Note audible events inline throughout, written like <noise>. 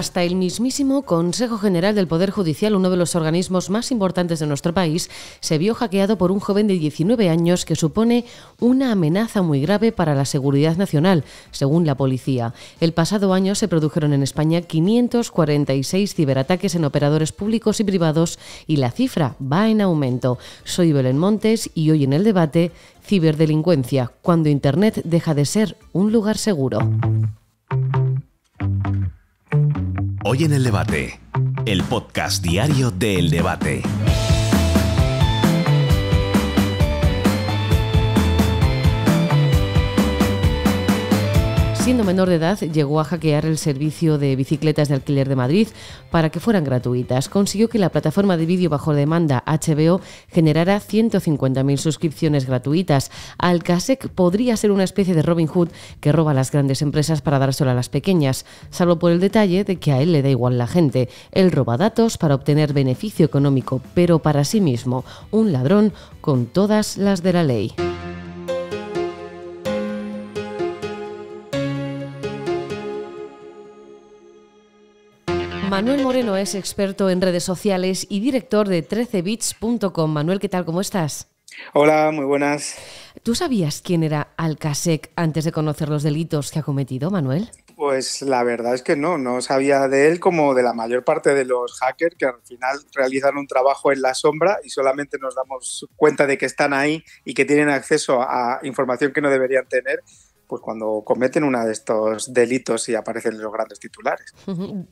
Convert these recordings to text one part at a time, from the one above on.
Hasta el mismísimo Consejo General del Poder Judicial, uno de los organismos más importantes de nuestro país, se vio hackeado por un joven de 19 años que supone una amenaza muy grave para la seguridad nacional, según la policía. El pasado año se produjeron en España 546 ciberataques en operadores públicos y privados y la cifra va en aumento. Soy Belén Montes y hoy en el debate, ciberdelincuencia, cuando Internet deja de ser un lugar seguro. Hoy en el debate, el podcast diario del debate. menor de edad llegó a hackear el servicio de bicicletas de alquiler de Madrid para que fueran gratuitas. Consiguió que la plataforma de vídeo bajo demanda HBO generara 150.000 suscripciones gratuitas. Alcasec podría ser una especie de Robin Hood que roba a las grandes empresas para dar dárselo a las pequeñas, salvo por el detalle de que a él le da igual la gente. Él roba datos para obtener beneficio económico, pero para sí mismo, un ladrón con todas las de la ley. Manuel Moreno es experto en redes sociales y director de 13bits.com. Manuel, ¿qué tal? ¿Cómo estás? Hola, muy buenas. ¿Tú sabías quién era Alcasec antes de conocer los delitos que ha cometido, Manuel? Pues la verdad es que no, no sabía de él como de la mayor parte de los hackers que al final realizan un trabajo en la sombra y solamente nos damos cuenta de que están ahí y que tienen acceso a información que no deberían tener pues cuando cometen uno de estos delitos y aparecen los grandes titulares.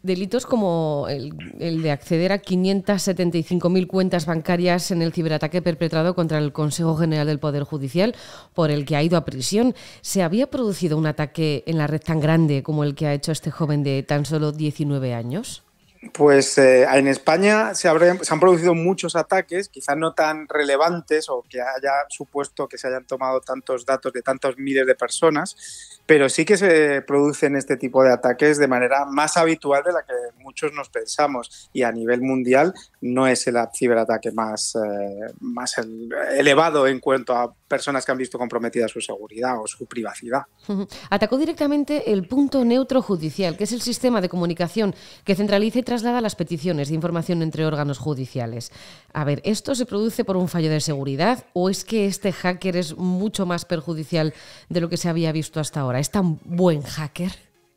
Delitos como el, el de acceder a 575.000 cuentas bancarias en el ciberataque perpetrado contra el Consejo General del Poder Judicial, por el que ha ido a prisión. ¿Se había producido un ataque en la red tan grande como el que ha hecho este joven de tan solo 19 años? Pues eh, en España se, han producido muchos ataques, quizás no tan relevantes o que haya supuesto que se hayan tomado tantos datos de tantos miles de personas, pero sí que se producen este tipo de ataques de manera más habitual de la que muchos nos pensamos y a nivel mundial no es el ciberataque más, eh, elevado en cuanto a personas que han visto comprometida su seguridad o su privacidad. <laughs> Atacó directamente el punto neutro judicial, que es el sistema de comunicación que centraliza traslada las peticiones de información entre órganos judiciales. A ver, ¿esto se produce por un fallo de seguridad o es que este hacker es mucho más perjudicial de lo que se había visto hasta ahora? ¿Es tan buen hacker?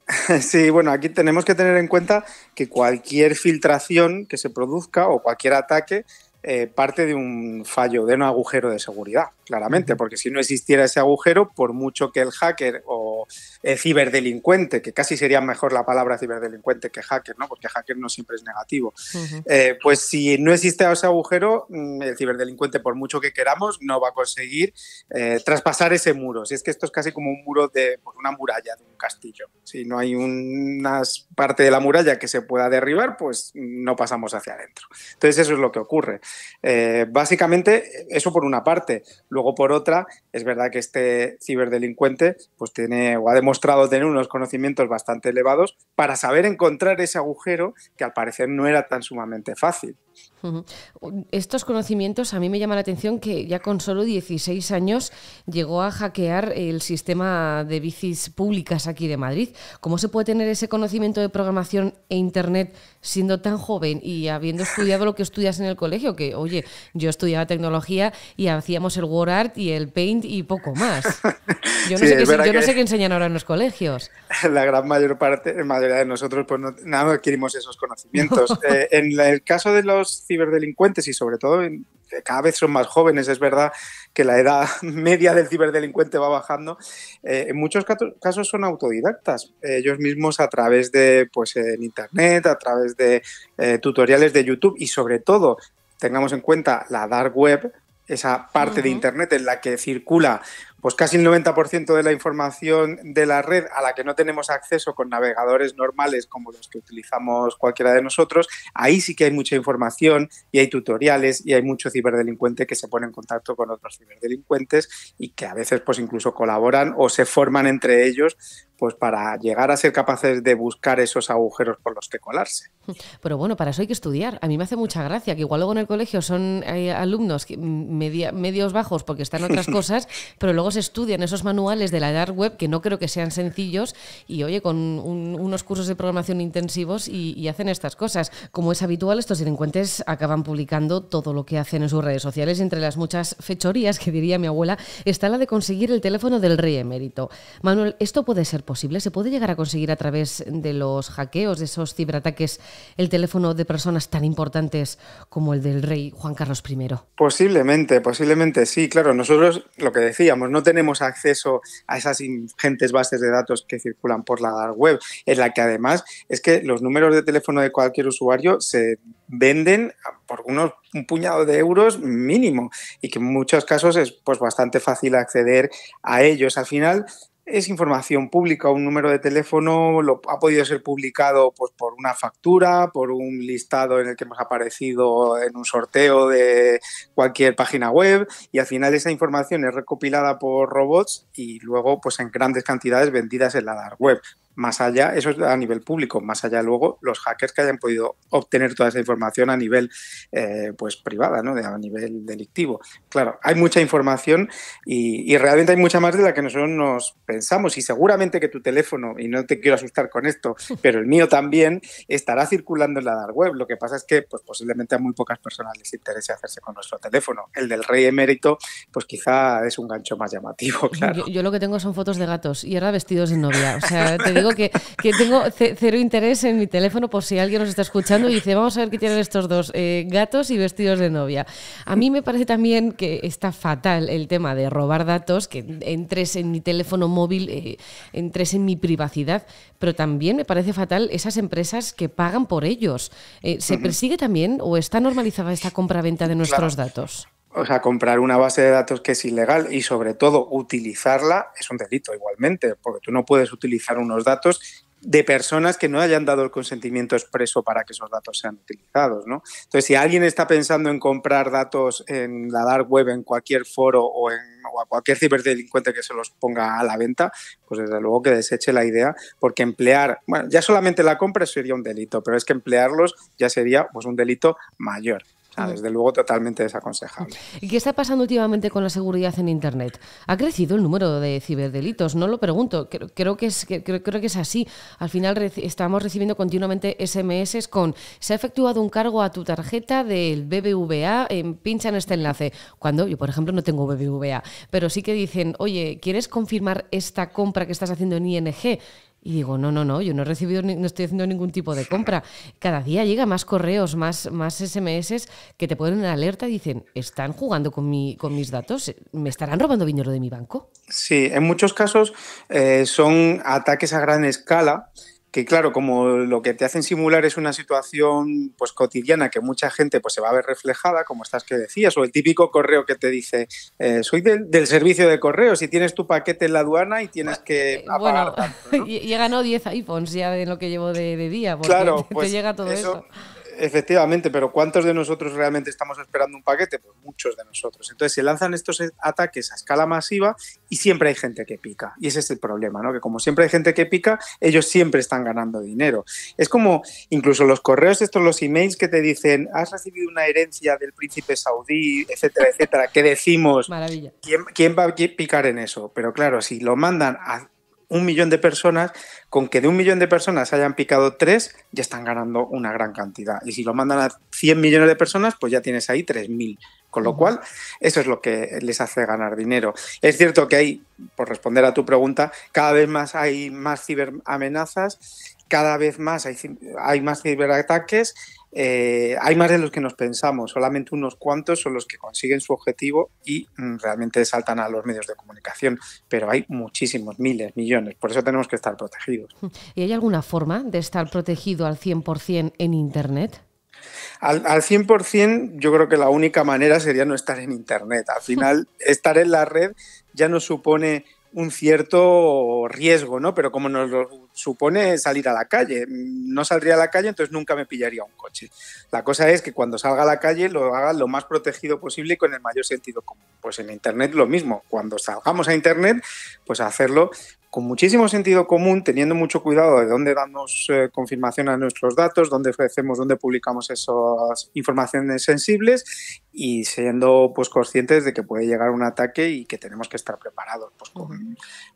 <laughs> Sí, bueno, aquí tenemos que tener en cuenta que cualquier filtración que se produzca o cualquier ataque eh, parte de un fallo, de un agujero de seguridad, claramente, porque si no existiera ese agujero, por mucho que el hacker o ciberdelincuente, que casi sería mejor la palabra ciberdelincuente que hacker, ¿no? Porque hacker no siempre es negativo. Eh, pues si no existe ese agujero, mm, el ciberdelincuente, por mucho que queramos, no va a conseguir eh, traspasar ese muro. Si es que esto es casi como un muro de una muralla de un castillo. Si no hay una parte de la muralla que se pueda derribar, pues no pasamos hacia adentro. Entonces eso es lo que ocurre. Eh, básicamente eso por una parte. Luego por otra, es verdad que este ciberdelincuente pues tiene o ha demostrado tener unos conocimientos bastante elevados para saber encontrar ese agujero que al parecer no era tan sumamente fácil. Estos conocimientos a mí me llama la atención que ya con solo 16 años llegó a hackear el sistema de bicis públicas aquí de Madrid. ¿Cómo se puede tener ese conocimiento de programación e Internet siendo tan joven y habiendo estudiado lo que estudias en el colegio? Que, oye, yo estudiaba tecnología y hacíamos el WordArt y el Paint y poco más. <laughs> Yo no, sé, qué, enseñan ahora en los colegios. <laughs> La gran mayor parte, la mayoría de nosotros, pues no, adquirimos esos conocimientos. <laughs> Eh, en el caso de los ciberdelincuentes y sobre todo en, cada vez son más jóvenes, es verdad que la edad <laughs> media del ciberdelincuente va bajando, eh, en muchos casos son autodidactas, eh, ellos mismos a través de, pues internet, a través de eh, tutoriales de YouTube y sobre todo, tengamos en cuenta la dark web, esa parte de Internet en la que circula pues casi el 90% de la información de la red a la que no tenemos acceso con navegadores normales como los que utilizamos cualquiera de nosotros, ahí sí que hay mucha información y hay tutoriales y hay mucho ciberdelincuente que se pone en contacto con otros ciberdelincuentes y que a veces pues incluso colaboran o se forman entre ellos pues para llegar a ser capaces de buscar esos agujeros por los que colarse. Pero bueno, para eso hay que estudiar. A mí me hace mucha gracia que igual luego en el colegio son eh, alumnos medios bajos porque están otras <laughs> cosas, pero luego estudian esos manuales de la dark web que no creo que sean sencillos y oye, con unos cursos de programación intensivos y, y, hacen estas cosas. Como es habitual, estos delincuentes acaban publicando todo lo que hacen en sus redes sociales entre las muchas fechorías que diría mi abuela está la de conseguir el teléfono del rey emérito. Manuel, ¿esto puede ser posible? ¿Se puede llegar a conseguir a través de los hackeos, de esos ciberataques, el teléfono de personas tan importantes como el del rey Juan Carlos I? Posiblemente, posiblemente sí, claro. Nosotros lo que decíamos, ¿no? tenemos acceso a esas ingentes bases de datos que circulan por la web, en la que además es que los números de teléfono de cualquier usuario se venden por unos, un puñado de euros mínimo y que en muchos casos es pues, bastante fácil acceder a ellos. Al final, es información pública, un número de teléfono lo, ha podido ser publicado pues, por una factura, por un listado en el que hemos aparecido en un sorteo de cualquier página web y al final esa información es recopilada por robots y luego pues, en grandes cantidades vendidas en la dark web más allá, eso es a nivel público, más allá luego los hackers que hayan podido obtener toda esa información a nivel eh, pues privada, ¿no? a nivel delictivo. Claro, hay mucha información y, realmente hay mucha más de la que nosotros nos pensamos y seguramente que tu teléfono, y no te quiero asustar con esto, <laughs> pero el mío también estará circulando en la dark web. Lo que pasa es que pues, posiblemente a muy pocas personas les interese hacerse con nuestro teléfono. El del rey emérito, pues quizá es un gancho más llamativo, <laughs> claro. Yo, lo que tengo son fotos de gatos y era vestidos de novia. O sea, te digo que, tengo cero interés en mi teléfono por si alguien nos está escuchando y dice, vamos a ver qué tienen estos dos, eh, gatos y vestidos de novia. A mí me parece también que está fatal el tema de robar datos, que entres en mi teléfono móvil, eh, entres en mi privacidad, pero también me parece fatal esas empresas que pagan por ellos. Eh, ¿Se persigue también o está normalizada esta compraventa de nuestros datos? o sea, comprar una base de datos que es ilegal y sobre todo utilizarla es un delito igualmente, porque tú no puedes utilizar unos datos de personas que no hayan dado el consentimiento expreso para que esos datos sean utilizados. ¿no? Entonces, si alguien está pensando en comprar datos en la dark web, en cualquier foro o, en, a cualquier ciberdelincuente que se los ponga a la venta, pues desde luego que deseche la idea, porque emplear, bueno, ya solamente la compra sería un delito, pero es que emplearlos ya sería pues, un delito mayor desde luego totalmente desaconsejable. ¿Y qué está pasando últimamente con la seguridad en Internet? ¿Ha crecido el número de ciberdelitos? No lo pregunto, creo, que, es, así. Al final estamos recibiendo continuamente SMS con se ha efectuado un cargo a tu tarjeta del BBVA, en, em, pincha en este enlace. Cuando yo, por ejemplo, no tengo BBVA, pero sí que dicen, oye, ¿quieres confirmar esta compra que estás haciendo en ING? Y digo, no, no, no, yo no he recibido, no estoy haciendo ningún tipo de compra. Cada día llega más correos, más, más SMS que te ponen en alerta y dicen, están jugando con, mi, con mis datos, me estarán robando dinero de mi banco. Sí, en muchos casos eh, son ataques a gran escala que claro, como lo que te hacen simular es una situación pues cotidiana que mucha gente pues se va a ver reflejada, como estás que decías, o el típico correo que te dice, eh, soy del, servicio de correo, si tienes tu paquete en la aduana y tienes que eh, apagar bueno, tanto, ¿no? <laughs> diez 10 iPhones ya de lo que llevo de, día, porque <laughs> te pues, llega todo eso efectivamente, pero ¿cuántos de nosotros realmente estamos esperando un paquete? Pues muchos de nosotros. Entonces se lanzan estos e-, ataques a escala masiva y siempre hay gente que pica. Y ese es el problema, ¿no? Que como siempre hay gente que pica, ellos siempre están ganando dinero. Es como incluso los correos, estos los emails que te dicen, has recibido una herencia del príncipe saudí, etcétera, etcétera, ¿Qué decimos, Maravilla. ¿quién, ¿quién va a picar en eso? Pero claro, si lo mandan a un millón de personas, con que de un millón de personas hayan picado tres, ya están ganando una gran cantidad. Y si lo mandan a 100 millones de personas, pues ya tienes ahí 3.000. Con lo cual, eso es lo que les hace ganar dinero. Es cierto que hay, por responder a tu pregunta, cada vez más hay más ciberamenazas, cada vez más hay, hay más ciberataques eh, hay más de los que nos pensamos, solamente unos cuantos son los que consiguen su objetivo y mm, realmente saltan a los medios de comunicación, pero hay muchísimos, miles, millones, por eso tenemos que estar protegidos. Mm. ¿Y hay alguna forma de estar protegido al 100% en Internet? Al, al 100% yo creo que la única manera sería no estar en Internet. Al final, <laughs> estar en la red ya no supone un cierto riesgo, ¿no? Pero como nos lo supone salir a la calle. No saldría a la calle, entonces nunca me pillaría un coche. La cosa es que cuando salga a la calle lo haga lo más protegido posible y con el mayor sentido común. Pues en Internet lo mismo. Cuando salgamos a Internet, pues hacerlo con muchísimo sentido común, teniendo mucho cuidado de dónde damos eh, confirmación a nuestros datos, dónde ofrecemos, dónde publicamos esas informaciones sensibles y siendo pues conscientes de que puede llegar un ataque y que tenemos que estar preparados, pues,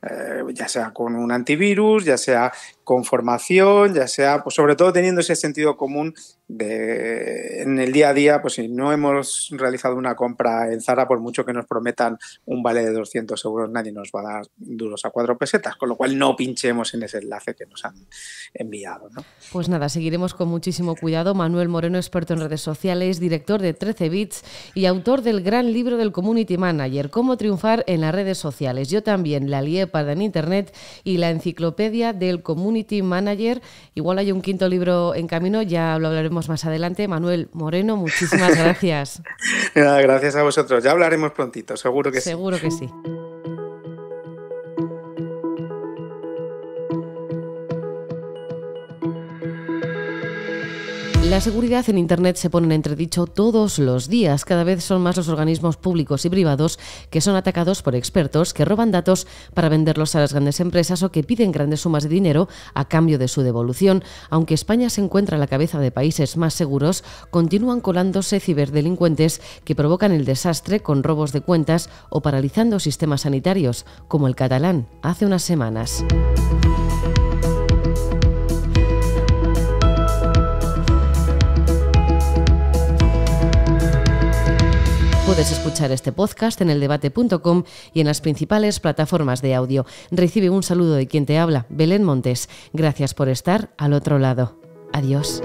eh, ya sea con un antivirus, ya sea conformación, ya sea, pues sobre todo teniendo ese sentido común de, en el día a día, pues si no hemos realizado una compra en Zara, por mucho que nos prometan un vale de 200 euros, nadie nos va a dar duros a cuatro pesetas, con lo cual no pinchemos en ese enlace que nos han enviado. Pues nada, seguiremos con muchísimo cuidado. Manuel Moreno, experto en redes sociales, director de 13 Bits y autor del gran libro del Community Manager, Cómo triunfar en las redes sociales. Yo también la lié para en Internet y la enciclopedia del común manager. Igual hay un quinto libro en camino, ya lo hablaremos más adelante. Manuel Moreno, muchísimas <laughs> gracias. gracias a vosotros. Ya hablaremos prontito, seguro que Seguro que sí. La seguridad en Internet se pone en entredicho todos los días. Cada vez son más los organismos públicos y privados que son atacados por expertos que roban datos para venderlos a las grandes empresas o que piden grandes sumas de dinero a cambio de su devolución. Aunque España se encuentra a la cabeza de países más seguros, continúan colándose ciberdelincuentes que provocan el desastre con robos de cuentas o paralizando sistemas sanitarios, como el catalán hace unas semanas. Puedes escuchar este podcast en eldebate.com y en las principales plataformas de audio. Recibe un saludo de quien te habla, Belén Montes. Gracias por estar al otro lado. Adiós.